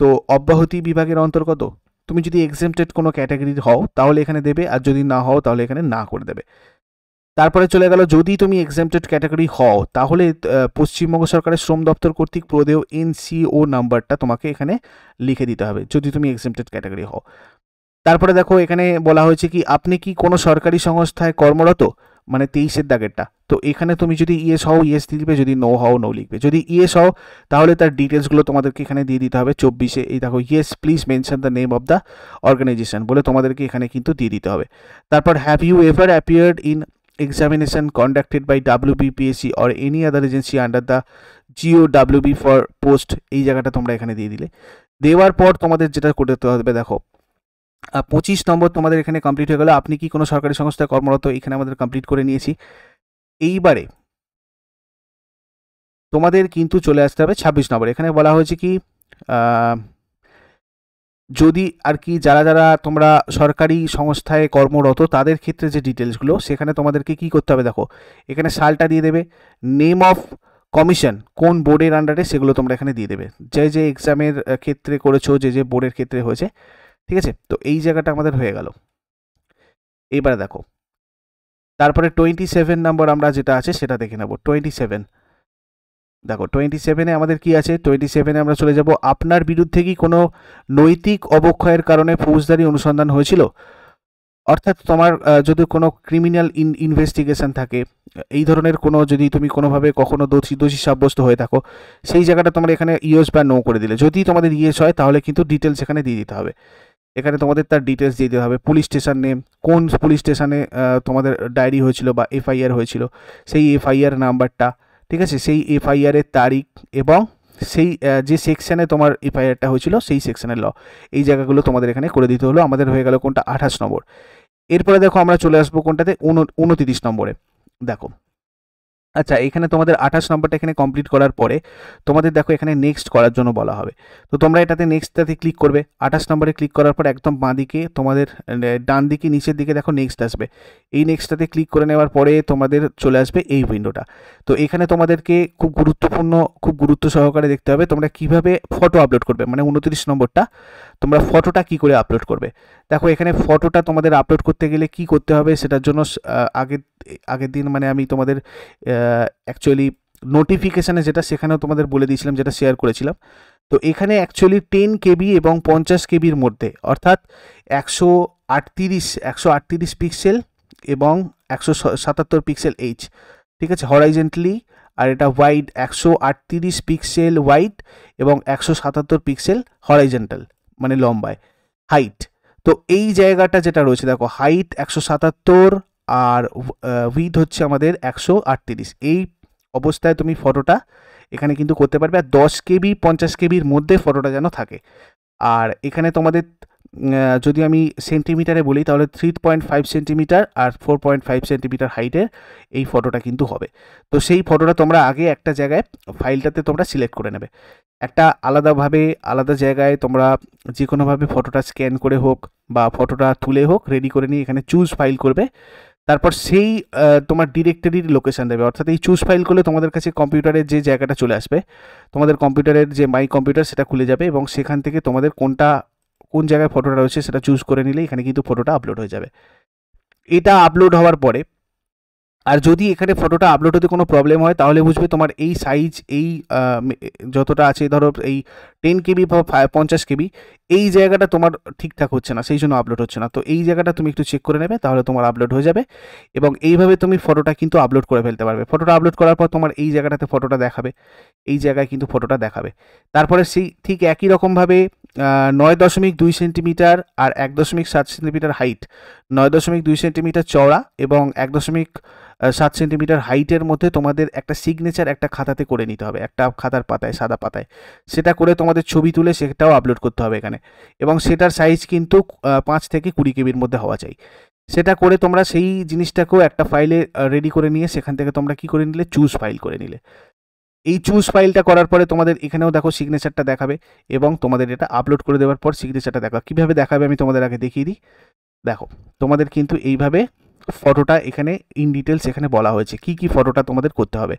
তো অব্যাহতি বিভাগের অন্তর্গত তুমি যদি এক্সেমটেড কোনো ক্যাটাগরির হও তাহলে এখানে দেবে আর যদি না হও তাহলে এখানে না করে দেবে তারপরে চলে গেল যদি তুমি এক্সেমটেড ক্যাটাগরি হও তাহলে পশ্চিমবঙ্গ সরকারের শ্রম দপ্তর কর্তৃক প্রদেয় এনসিও নাম্বারটা তোমাকে এখানে লিখে দিতে হবে যদি তুমি এক্সেমটেড ক্যাটাগরি হও তারপরে দেখো এখানে বলা হয়েছে কি আপনি কি কোনো সরকারি সংস্থায় কর্মরত মানে তেইশের দাগেরটা তো এখানে তুমি যদি ইয়েস হও ইয়েস লিখবে যদি নো হও নো লিখবে যদি ইয়েস হও তাহলে তার ডিটেলসগুলো তোমাদেরকে এখানে দিয়ে দিতে হবে চব্বিশে এই দেখো yes please mention the name of the organisation বলে তোমাদেরকে এখানে কিন্তু দিয়ে দিতে হবে তারপর have you ever appeared in examination conducted by WBPSC or any other agency under the GOWB for post এই জায়গাটা তোমরা এখানে দিয়ে দিলে দেওয়ার পর তোমাদের যেটা করতে হবে দেখো পঁচিশ নম্বর তোমাদের এখানে কমপ্লিট হয়ে গেলো আপনি কি কোনো সরকারি সংস্থায় কর্মরত এখানে আমাদের কমপ্লিট করে নিয়েছি এইবারে তোমাদের কিন্তু চলে আসতে হবে ছাব্বিশ নম্বর এখানে বলা হয়েছে কি যদি আর কি যারা যারা তোমরা সরকারি সংস্থায় কর্মরত তাদের ক্ষেত্রে যে ডিটেলসগুলো সেখানে তোমাদেরকে কি করতে হবে দেখো এখানে সালটা দিয়ে দেবে নেম অফ কমিশন কোন বোর্ডের আন্ডারে সেগুলো তোমরা এখানে দিয়ে দেবে যে যে এক্সামের ক্ষেত্রে করেছো যে যে বোর্ডের ক্ষেত্রে হয়েছে ঠিক আছে তো এই জায়গাটা আমাদের হয়ে গেল এইবারে দেখো তারপরে টোয়েন্টি সেভেন নাম্বার আমরা যেটা আছে সেটা দেখে নেব টোয়েন্টি সেভেন দেখো টোয়েন্টি সেভেনে আমাদের কি আছে টোয়েন্টি সেভেনে আমরা চলে যাব আপনার বিরুদ্ধে কি কোনো নৈতিক অবক্ষয়ের কারণে ফৌজদারি অনুসন্ধান হয়েছিল অর্থাৎ তোমার যদি কোনো ক্রিমিনাল ইনভেস্টিগেশন থাকে এই ধরনের কোনো যদি তুমি কোনোভাবে কখনো দোষী দোষী সাব্যস্ত হয়ে থাকো সেই জায়গাটা তোমার এখানে ইয়েস বা নো করে দিলে যদি তোমাদের ইয়েস হয় তাহলে কিন্তু ডিটেলস এখানে দিয়ে দিতে হবে এখানে তোমাদের তার ডিটেলস দিয়ে দিতে হবে পুলিশ স্টেশন নেম কোন পুলিশ স্টেশনে তোমাদের ডায়েরি হয়েছিল বা এফআইআর হয়েছিল সেই এফআইআর নাম্বারটা ঠিক আছে সেই এফআইআরের তারিখ এবং সেই যে সেকশানে তোমার এফআইআরটা হয়েছিল সেই সেকশানের ল এই জায়গাগুলো তোমাদের এখানে করে দিতে হলো আমাদের হয়ে গেল কোনটা আঠাশ নম্বর এরপরে দেখো আমরা চলে আসবো কোনটাতে উনতিরিশ নম্বরে দেখো আচ্ছা এখানে তোমাদের আঠাশ নম্বরটা এখানে কমপ্লিট করার পরে তোমাদের দেখো এখানে নেক্সট করার জন্য বলা হবে তো তোমরা এটাতে নেক্সটটাতে ক্লিক করবে আঠাশ নম্বরে ক্লিক করার পর একদম বাঁ দিকে তোমাদের ডান দিকে নিচের দিকে দেখো নেক্সট আসবে এই নেক্সটটাতে ক্লিক করে নেওয়ার পরে তোমাদের চলে আসবে এই উইন্ডোটা তো এখানে তোমাদেরকে খুব গুরুত্বপূর্ণ খুব গুরুত্ব সহকারে দেখতে হবে তোমরা কিভাবে ফটো আপলোড করবে মানে উনত্রিশ নম্বরটা তোমরা ফটোটা কি করে আপলোড করবে দেখো এখানে ফটোটা তোমাদের আপলোড করতে গেলে কি করতে হবে সেটার জন্য আগের আগের দিন মানে আমি তোমাদের অ্যাকচুয়ালি নোটিফিকেশানে যেটা সেখানেও তোমাদের বলে দিয়েছিলাম যেটা শেয়ার করেছিলাম তো এখানে অ্যাকচুয়ালি টেন কেবি এবং পঞ্চাশ কেবির মধ্যে অর্থাৎ একশো আটত্রিশ একশো আটত্রিশ পিক্সেল এবং একশো সাতাত্তর পিক্সেল এইচ ঠিক আছে হরাইজেন্টলি আর এটা ওয়াইড একশো আটত্রিশ পিক্সেল ওয়াইড এবং একশো সাতাত্তর পিক্সেল হরাইজেন্টাল মানে লম্বায় হাইট তো এই জায়গাটা যেটা রয়েছে দেখো হাইট একশো সাতাত্তর আর উইথ হচ্ছে আমাদের একশো আটত্রিশ এই অবস্থায় তুমি ফটোটা এখানে কিন্তু করতে পারবে আর দশ কেবি পঞ্চাশ কেবির মধ্যে ফটোটা যেন থাকে আর এখানে তোমাদের যদি আমি সেন্টিমিটারে বলি তাহলে থ্রি পয়েন্ট ফাইভ সেন্টিমিটার আর ফোর পয়েন্ট ফাইভ সেন্টিমিটার হাইটের এই ফটোটা কিন্তু হবে তো সেই ফটোটা তোমরা আগে একটা জায়গায় ফাইলটাতে তোমরা সিলেক্ট করে নেবে একটা আলাদাভাবে আলাদা জায়গায় তোমরা যে কোনোভাবে ফটোটা স্ক্যান করে হোক বা ফটোটা তুলে হোক রেডি করে নিয়ে এখানে চুজ ফাইল করবে তারপর সেই তোমার ডিরেক্টরির লোকেশান দেবে অর্থাৎ এই চুজ ফাইল করলে তোমাদের কাছে কম্পিউটারের যে জায়গাটা চলে আসবে তোমাদের কম্পিউটারের যে মাই কম্পিউটার সেটা খুলে যাবে এবং সেখান থেকে তোমাদের কোনটা কোন জায়গায় ফটোটা রয়েছে সেটা চুজ করে নিলে এখানে কিন্তু ফটোটা আপলোড হয়ে যাবে এটা আপলোড হওয়ার পরে আর যদি এখানে ফটোটা আপলোড হতে কোনো প্রবলেম হয় তাহলে বুঝবে তোমার এই সাইজ এই যতটা আছে ধরো এই টেন কেবি বা পঞ্চাশ কেবি এই জায়গাটা তোমার ঠিকঠাক হচ্ছে না সেই জন্য আপলোড হচ্ছে না তো এই জায়গাটা তুমি একটু চেক করে নেবে তাহলে তোমার আপলোড হয়ে যাবে এবং এইভাবে তুমি ফটোটা কিন্তু আপলোড করে ফেলতে পারবে ফটোটা আপলোড করার পর তোমার এই জায়গাটাতে ফটোটা দেখাবে এই জায়গায় কিন্তু ফটোটা দেখাবে তারপরে সেই ঠিক একই রকমভাবে নয় দশমিক দুই সেন্টিমিটার আর এক দশমিক সাত সেন্টিমিটার হাইট নয় দশমিক দুই সেন্টিমিটার চওড়া এবং এক দশমিক সাত সেন্টিমিটার হাইটের মধ্যে তোমাদের একটা সিগনেচার একটা খাতাতে করে নিতে হবে একটা খাতার পাতায় সাদা পাতায় সেটা করে তোমাদের ছবি তুলে সেটাও আপলোড করতে হবে এখানে এবং সেটার সাইজ কিন্তু পাঁচ থেকে কুড়ি কেবির মধ্যে হওয়া চাই সেটা করে তোমরা সেই জিনিসটাকেও একটা ফাইলে রেডি করে নিয়ে সেখান থেকে তোমরা কি করে নিলে চুজ ফাইল করে নিলে এই চুজ ফাইলটা করার পরে তোমাদের এখানেও দেখো সিগনেচারটা দেখাবে এবং তোমাদের এটা আপলোড করে দেওয়ার পর সিগনেচারটা দেখা কীভাবে দেখাবে আমি তোমাদের আগে দেখিয়ে দিই দেখো তোমাদের কিন্তু এইভাবে ফটোটা এখানে ইন ডিটেলস এখানে বলা হয়েছে কি কি ফটোটা তোমাদের করতে হবে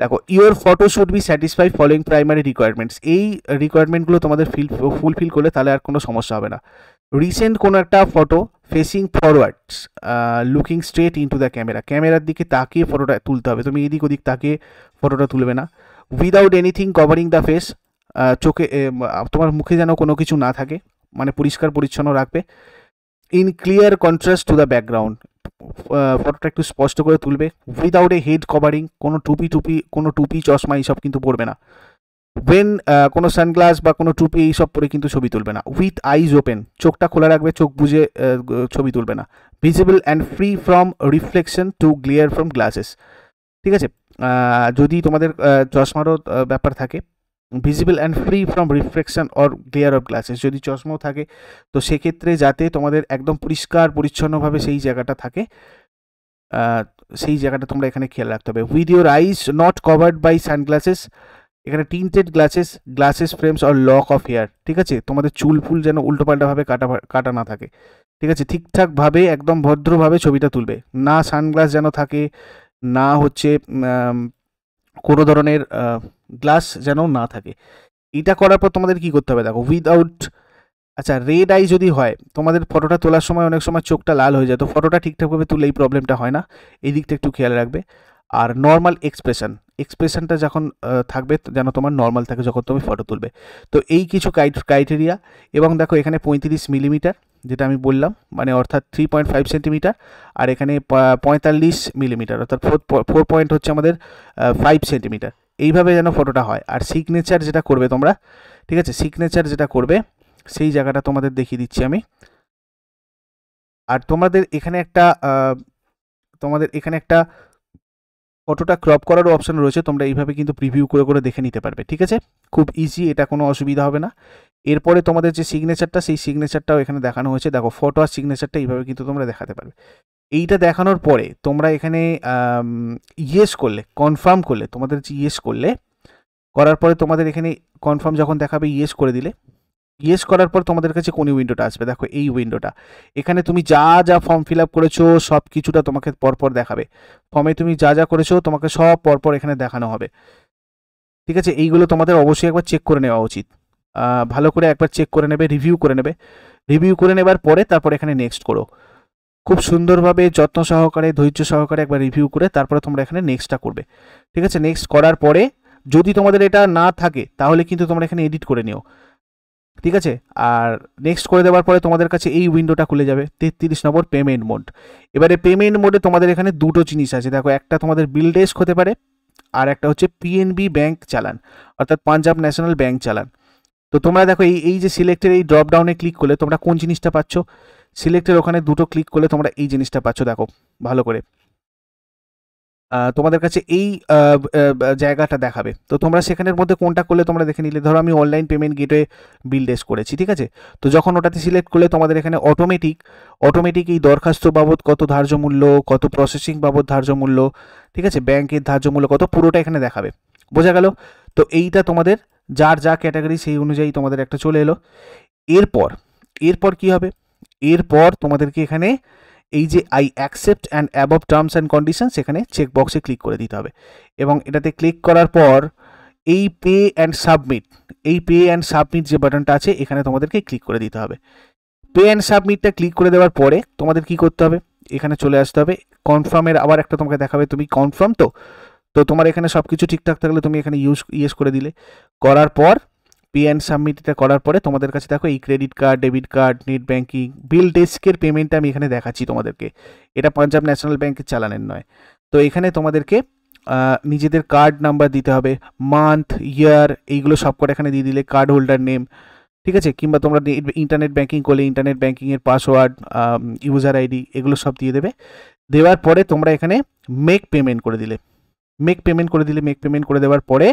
দেখো your photo should be satisfy following primary requirements এই রিকোয়ারমেন্টগুলো তোমাদের ফিল ফুলফিল করলে তাহলে আর কোনো সমস্যা হবে না রিসেন্ট কোনো একটা photo facing forward looking straight into the camera ক্যামেরার দিকে তাকিয়ে ফটোটা তুলতে হবে তুমি এদিক ওদিক তাকিয়ে ফটোটা তুলবে না without anything covering the face চোখে তোমার মুখে যেন কোনো কিছু না থাকে মানে পরিষ্কার পরিচ্ছন্ন রাখবে in clear contrast to the background ফটোটা একটু স্পষ্ট করে তুলবে উইদাউট এ হেড কভারিং কোনো টুপি টুপি কোনো টুপি চশমা এইসব কিন্তু পড়বে না ওয়েন uh, কোনো সানগ্লাস বা কোনো টুপি এইসব পরে কিন্তু ছবি তুলবে না উইথ আইজ ওপেন চোখটা খোলা রাখবে চোখ বুঝে uh, ছবি তুলবে না visible and free from reflection to glare from glasses ঠিক আছে যদি তোমাদের uh, চশমারও ব্যাপার থাকে visible and free from reflection or glare of glasses যদি চশমাও থাকে তো সেক্ষেত্রে যাতে তোমাদের একদম পরিষ্কার পরিচ্ছন্নভাবে সেই জায়গাটা থাকে সেই জায়গাটা তোমরা এখানে খেয়াল রাখতে হবে with your eyes not covered by sunglasses এখানে tinted glasses glasses frames or lock of hair ঠিক আছে তোমাদের চুল ফুল যেন উল্টোপাল্টাভাবে কাটা কাটা না থাকে ঠিক আছে ঠিকঠাকভাবে একদম ভদ্রভাবে ছবিটা তুলবে না সানগ্লাস যেন থাকে না হচ্ছে কোনো ধরনের গ্লাস যেন না থাকে এটা করার পর তোমাদের কি করতে হবে দেখো উইদাউট আচ্ছা রেড আই যদি হয় তোমাদের ফটোটা তোলার সময় অনেক সময় চোখটা লাল হয়ে যায় তো ফটোটা ঠিকঠাকভাবে তুলে এই প্রবলেমটা হয় না এই দিকটা একটু খেয়াল রাখবে আর নর্মাল এক্সপ্রেশন এক্সপ্রেশনটা যখন থাকবে যেন তোমার নর্মাল থাকে যখন তুমি ফটো তুলবে তো এই কিছু ক্রাইটেরিয়া এবং দেখো এখানে পঁয়ত্রিশ মিলিমিটার যেটা আমি বললাম মানে অর্থাৎ থ্রি পয়েন্ট ফাইভ সেন্টিমিটার আর এখানে পঁয়তাল্লিশ মিলিমিটার অর্থাৎ ফোর ফোর পয়েন্ট হচ্ছে আমাদের ফাইভ সেন্টিমিটার এইভাবে যেন ফটোটা হয় আর সিগনেচার যেটা করবে তোমরা ঠিক আছে সিগনেচার যেটা করবে সেই জায়গাটা তোমাদের দেখিয়ে দিচ্ছি আমি আর তোমাদের এখানে একটা তোমাদের এখানে একটা ফটোটা ক্রপ করারও অপশান রয়েছে তোমরা এইভাবে কিন্তু প্রিভিউ করে করে দেখে নিতে পারবে ঠিক আছে খুব ইজি এটা কোনো অসুবিধা হবে না এরপরে তোমাদের যে সিগনেচারটা সেই সিগনেচারটাও এখানে দেখানো হয়েছে দেখো ফটো আর সিগনেচারটা এইভাবে কিন্তু তোমরা দেখাতে পারবে এইটা দেখানোর পরে তোমরা এখানে ইয়েস করলে কনফার্ম করলে তোমাদের যে ইয়েস করলে করার পরে তোমাদের এখানে কনফার্ম যখন দেখাবে ইয়েস করে দিলে ইয়েস করার পর তোমাদের কাছে কোন উইন্ডোটা আসবে দেখো এই উইন্ডোটা এখানে তুমি যা যা ফর্ম ফিল আপ করেছো সব কিছুটা তোমাকে পরপর দেখাবে ফর্মে তুমি যা যা করেছো তোমাকে সব পরপর এখানে দেখানো হবে ঠিক আছে এইগুলো তোমাদের অবশ্যই একবার চেক করে নেওয়া উচিত ভালো করে একবার চেক করে নেবে রিভিউ করে নেবে রিভিউ করে নেবার পরে তারপর এখানে নেক্সট করো খুব সুন্দরভাবে যত্ন সহকারে ধৈর্য সহকারে একবার রিভিউ করে তারপরে তোমরা এখানে নেক্সটটা করবে ঠিক আছে নেক্সট করার পরে যদি তোমাদের এটা না থাকে তাহলে কিন্তু তোমরা এখানে এডিট করে নিও ঠিক আছে আর নেক্সট করে দেওয়ার পরে তোমাদের কাছে এই উইন্ডোটা খুলে যাবে তেত্রিশ নম্বর পেমেন্ট মোড এবারে পেমেন্ট মোডে তোমাদের এখানে দুটো জিনিস আছে দেখো একটা তোমাদের বিল ডেস্ক হতে পারে আর একটা হচ্ছে পিএনবি ব্যাংক চালান অর্থাৎ পাঞ্জাব ন্যাশনাল ব্যাংক চালান তো তোমরা দেখো এই এই যে সিলেক্টের এই ড্রপডাউনে ক্লিক করলে তোমরা কোন জিনিসটা পাচ্ছ সিলেক্টের ওখানে দুটো ক্লিক করলে তোমরা এই জিনিসটা পাচ্ছ দেখো ভালো করে তোমাদের কাছে এই জায়গাটা দেখাবে তো তোমরা সেখানের মধ্যে কোনটা করলে তোমরা দেখে নিলে ধরো আমি online payment gateway BillDesk করেছি ঠিক আছে তো যখন ওটাতে সিলেক্ট করলে তোমাদের এখানে অটোমেটিক অটোমেটিক এই দরখাস্ত বাবদ কত ধার্য মূল্য কত প্রসেসিং বাবদ ধার্য মূল্য ঠিক আছে ব্যাংকের ধার্য মূল্য কত পুরোটা এখানে দেখাবে বোঝা গেল তো এইটা তোমাদের যার যা ক্যাটাগরি সেই অনুযায়ী তোমাদের একটা চলে এলো এরপর এরপর কি হবে এরপর তোমাদেরকে এখানে এই যে I accept and above terms and conditions এখানে চেকবক্সে ক্লিক করে দিতে হবে এবং এটাতে ক্লিক করার পর এই পে অ্যান্ড সাবমিট এই পে অ্যান্ড সাবমিট যে বাটনটা আছে এখানে তোমাদেরকে ক্লিক করে দিতে হবে পে অ্যান্ড সাবমিটটা ক্লিক করে দেওয়ার পরে তোমাদের কি করতে হবে এখানে চলে আসতে হবে কনফার্মের আবার একটা তোমাকে দেখাবে তুমি কনফার্ম তো তো তোমার এখানে সব কিছু ঠিকঠাক থাকলে তুমি এখানে ইউজ ইয়েস করে দিলে করার পর পে অ্যান্ড সাবমিট করার পরে তোমাদের কাছে দেখো এই credit card debit card net banking বিল ডেস্কের পেমেন্টটা আমি এখানে দেখাচ্ছি তোমাদেরকে এটা পাঞ্জাব ন্যাশনাল ব্যাঙ্কের চালানের নয় তো এখানে তোমাদেরকে নিজেদের কার্ড নাম্বার দিতে হবে মান্থ ইয়ার এইগুলো সব করে এখানে দিয়ে দিলে কার্ড হোল্ডার নেম ঠিক আছে কিংবা তোমরা ইন্টারনেট ব্যাঙ্কিং করলে ইন্টারনেট ব্যাঙ্কিংয়ের পাসওয়ার্ড ইউজার আইডি এগুলো সব দিয়ে দেবে দেওয়ার পরে তোমরা এখানে মেক পেমেন্ট করে দিলে মেক পেমেন্ট করে দিলে মেক পেমেন্ট করে দেওয়ার পরে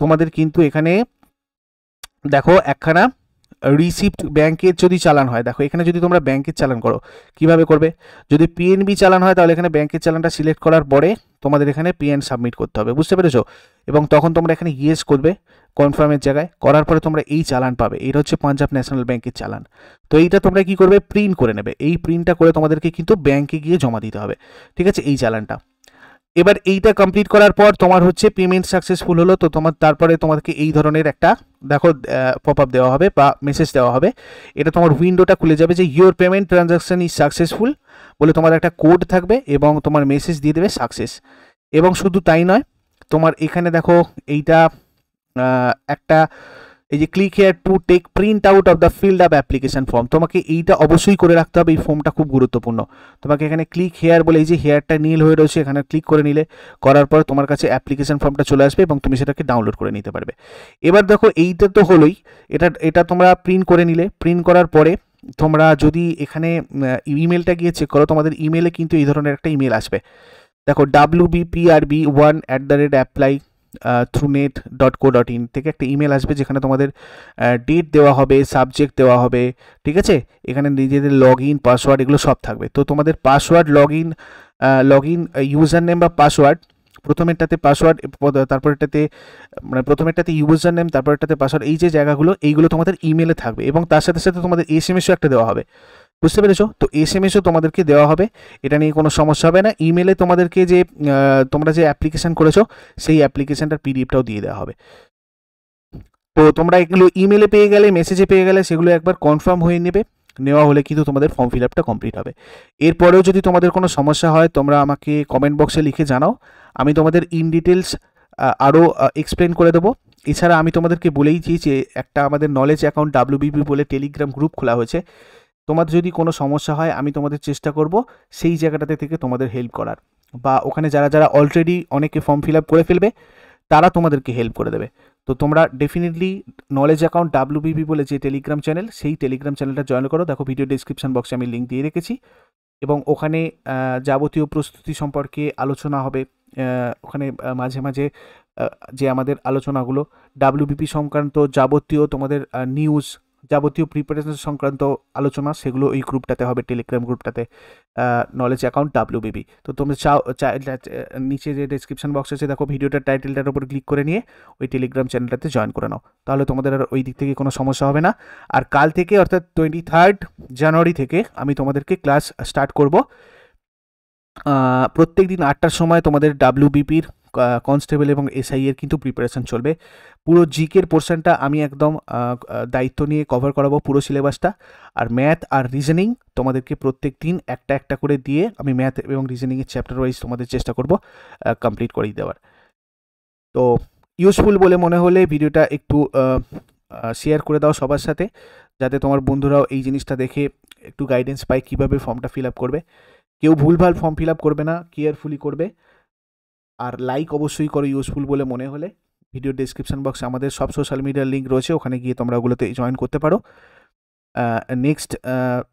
তোমাদের কিন্তু এখানে দেখো একখানা রিসিপ্ট ব্যাংকের যদি চালান হয় দেখো এখানে যদি তোমরা ব্যাংকের চালান করো কিভাবে করবে যদি পিএনবি চালান হয় তাহলে এখানে ব্যাংকের চালানটা সিলেক্ট করার পরে তোমাদের এখানে পিএন সাবমিট করতে হবে বুঝতে পেরেছো এবং তখন তোমরা এখানে ইয়েস করবে কনফার্মের জায়গায় করার পরে তোমরা এই চালান পাবে এটা হচ্ছে পাঞ্জাব ন্যাশনাল ব্যাংকের চালান তো এইটা তোমরা কি করবে প্রিন্ট করে নেবে এই প্রিন্টটা করে তোমাদেরকে কিন্তু ব্যাংকে গিয়ে জমা দিতে হবে ঠিক আছে এই চালানটা এবার এইটা কমপ্লিট করার পর তোমার হচ্ছে পেমেন্ট সাকসেসফুল হলো তো তোমার তারপরে তোমাকে এই ধরনের একটা দেখো পপ আপ দেওয়া হবে বা মেসেজ দেওয়া হবে এটা তোমার উইন্ডোটা খুলে যাবে যে your payment transaction is successful বলে তোমার একটা কোড থাকবে এবং তোমার মেসেজ দিয়ে দেবে সাকসেস এবং শুধু তাই নয় তোমার এখানে দেখো এইটা একটা এই যে click here to take print out of the filled up application form তোমাকে এইটা অবশ্যই করে রাখতে হবে এই ফর্মটা খুব গুরুত্বপূর্ণ তোমাকে এখানে ক্লিক হেয়ার বলে এই যে হেয়ারটা নীল হয়ে রয়েছে এখানে ক্লিক করে নিলে করার পর তোমার কাছে অ্যাপ্লিকেশন ফর্মটা চলে আসবে এবং তুমি সেটাকে ডাউনলোড করে নিতে পারবে এবার দেখো এইটা তো হলোই এটা এটা তোমরা প্রিন্ট করে নিলে প্রিন্ট করার পরে তোমরা যদি এখানে ইমেলটা গিয়ে চেক করো তোমাদের ইমেলে কিন্তু এই ধরনের একটা ইমেল আসবে দেখো W B P R B one at the rate apply through net dot co dot in থেকে একটা ইমেল আসবে যেখানে তোমাদের ডেট দেওয়া হবে সাবজেক্ট দেওয়া হবে ঠিক আছে এখানে নিজেদের লগ ইন পাসওয়ার্ড এগুলো সব থাকবে তো তোমাদের password log in log in user name বা পাসওয়ার্ড প্রথমেরটাতে পাসওয়ার্ড তারপরেরটাতে মানে প্রথমেরটাতে ইউজার নেম তারপরেরটাতে পাসওয়ার্ড এই যে জায়গাগুলো এইগুলো তোমাদের ইমেলে থাকবে এবং তার সাথে সাথে তোমাদের এস একটা দেওয়া হবে বুঝতে পেরেছো তো এস এম এসও তোমাদেরকে দেওয়া হবে এটা নিয়ে কোনো সমস্যা হবে না ইমেলে তোমাদেরকে যে তোমরা যে অ্যাপ্লিকেশান করেছো সেই অ্যাপ্লিকেশানটার পিডিএফটাও দিয়ে দেওয়া হবে তো তোমরা এগুলো ইমেলে পেয়ে গেলে মেসেজে পেয়ে গেলে সেগুলো একবার কনফার্ম হয়ে নেবে নেওয়া হলে কিন্তু তোমাদের ফর্ম ফিল আপটা কমপ্লিট হবে এরপরেও যদি তোমাদের কোনো সমস্যা হয় তোমরা আমাকে কমেন্ট বক্সে লিখে জানাও আমি তোমাদের ইন ডিটেলস আরও এক্সপ্লেন করে দেবো এছাড়া আমি তোমাদেরকে বলেইছি যে একটা আমাদের নলেজ অ্যাকাউন্ট ডাব্লিউবিবি বলে টেলিগ্রাম গ্রুপ খোলা হয়েছে তোমাদের যদি কোনো সমস্যা হয় আমি তোমাদের চেষ্টা করব সেই জায়গাটাতে থেকে তোমাদের হেল্প করার বা ওখানে যারা যারা অলরেডি অনেকে ফর্ম ফিল আপ করে ফেলবে তারা তোমাদেরকে হেল্প করে দেবে তো তোমরা ডেফিনেটলি নলেজ অ্যাকাউন্ট ডাব্লিউবিবি বলে যে টেলিগ্রাম চ্যানেল সেই টেলিগ্রাম চ্যানেলটা জয়েন করো দেখো ভিডিও ডিসক্রিপশন বক্সে আমি লিঙ্ক দিয়ে রেখেছি এবং ওখানে যাবতীয় প্রস্তুতি সম্পর্কে আলোচনা হবে ওখানে মাঝে মাঝে যে আমাদের আলোচনাগুলো ডাব্লিউবিপি সংক্রান্ত যাবতীয় তোমাদের নিউজ যাবতীয় প্রিপারেশন সংক্রান্ত আলোচনা সেগুলো ওই গ্রুপটাতে হবে টেলিগ্রাম গ্রুপটাতে নলেজ অ্যাকাউন্ট ডাব্লিউ বিবি তো তোমরা চাও নিচে যে ডিসক্রিপশন বক্স আছে দেখো ভিডিওটার টাইটেলটার উপর ক্লিক করে নিয়ে ওই টেলিগ্রাম চ্যানেলটাতে জয়েন করে নাও তাহলে তোমাদের আর ওই দিক থেকে কোনো সমস্যা হবে না আর কাল থেকে অর্থাৎ টোয়েন্টি থার্ড জানুয়ারি থেকে আমি তোমাদেরকে ক্লাস স্টার্ট করব প্রত্যেক দিন আটটার সময় তোমাদের ডাব্লিউ বিপির কনস্টেবল এবং এসআই এর কিন্তু প্রিপারেশন চলবে পুরো জিকের পোর্শনটা আমি একদম দায়িত্ব নিয়ে কভার করাবো পুরো সিলেবাসটা আর ম্যাথ আর রিজনিং তোমাদেরকে প্রত্যেক দিন একটা একটা করে দিয়ে আমি ম্যাথ এবং রিজনিংয়ের চ্যাপ্টার ওয়াইজ তোমাদের চেষ্টা করব কমপ্লিট করিয়ে দেওয়ার তো ইউজফুল বলে মনে হলে ভিডিওটা একটু শেয়ার করে দাও সবার সাথে যাতে তোমার বন্ধুরাও এই জিনিসটা দেখে একটু গাইডেন্স পায় কীভাবে ফর্মটা ফিল আপ করবে কেউ ভুলভাল ফর্ম ফিল আপ করবে না কেয়ারফুলি করবে আর লাইক অবশ্যই করো ইউজফুল বলে মনে হলে ভিডিও ডিসক্রিপশান বক্সে আমাদের সব সোশ্যাল মিডিয়ার লিঙ্ক রয়েছে ওখানে গিয়ে তোমরা ওগুলোতে জয়েন করতে পারো নেক্সট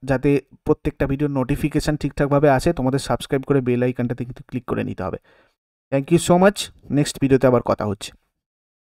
যাতে প্রত্যেকটা ভিডিওর নোটিফিকেশান ঠিকঠাকভাবে আসে তোমাদের সাবস্ক্রাইব করে বেল আইকানটাতে কিন্তু ক্লিক করে নিতে হবে thank you so much next ভিডিওতে আবার কথা হচ্ছে